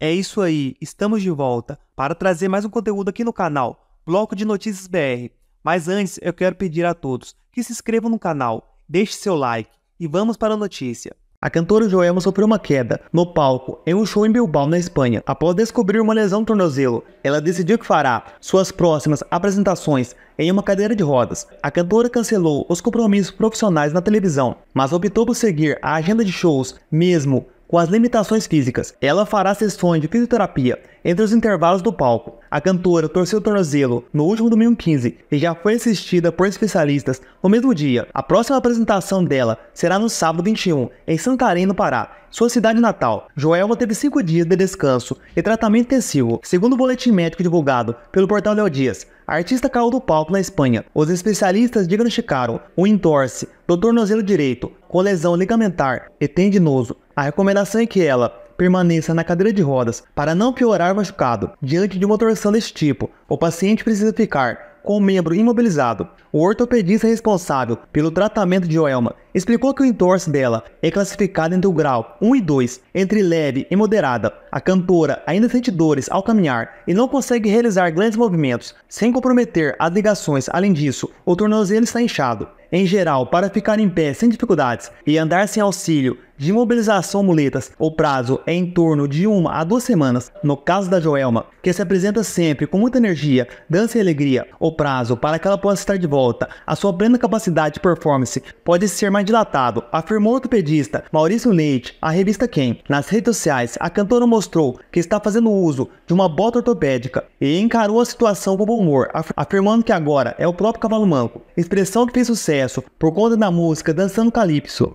É isso aí, estamos de volta para trazer mais um conteúdo aqui no canal, Bloco de Notícias BR. Mas antes, eu quero pedir a todos que se inscrevam no canal, deixe seu like e vamos para a notícia. A cantora Joelma sofreu uma queda no palco em um show em Bilbao, na Espanha. Após descobrir uma lesão no tornozelo, ela decidiu que fará suas próximas apresentações em uma cadeira de rodas. A cantora cancelou os compromissos profissionais na televisão, mas optou por seguir a agenda de shows mesmo com as limitações físicas. Ela fará sessões de fisioterapia entre os intervalos do palco. A cantora torceu o tornozelo no último domingo 15 e já foi assistida por especialistas no mesmo dia. A próxima apresentação dela será no sábado 21, em Santarém, no Pará, sua cidade natal. Joelma teve cinco dias de descanso e tratamento intensivo. Segundo o boletim médico divulgado pelo portal Leo Dias, a artista caiu do palco na Espanha. Os especialistas diagnosticaram um entorse do tornozelo direito com lesão ligamentar e tendinoso, a recomendação é que ela permaneça na cadeira de rodas para não piorar o machucado. Diante de uma torção desse tipo, o paciente precisa ficar com o membro imobilizado. O ortopedista responsável pelo tratamento de Oelma explicou que o entorse dela é classificado entre o grau 1 e 2, entre leve e moderada. A cantora ainda sente dores ao caminhar e não consegue realizar grandes movimentos, sem comprometer as ligações. Além disso, o tornozelo está inchado. Em geral, para ficar em pé sem dificuldades e andar sem auxílio de imobilização muletas, o prazo é em torno de uma a duas semanas. No caso da Joelma, que se apresenta sempre com muita energia, dança e alegria, o prazo para que ela possa estar de volta à sua plena capacidade de performance pode ser mais dilatado, afirmou o ortopedista Maurício Leite à revista Quem. Nas redes sociais, a cantora mostrou que está fazendo uso de uma bota ortopédica e encarou a situação com bom humor, afirmando que agora é o próprio cavalo manco, expressão que fez sucesso por conta da música Dançando Calypso.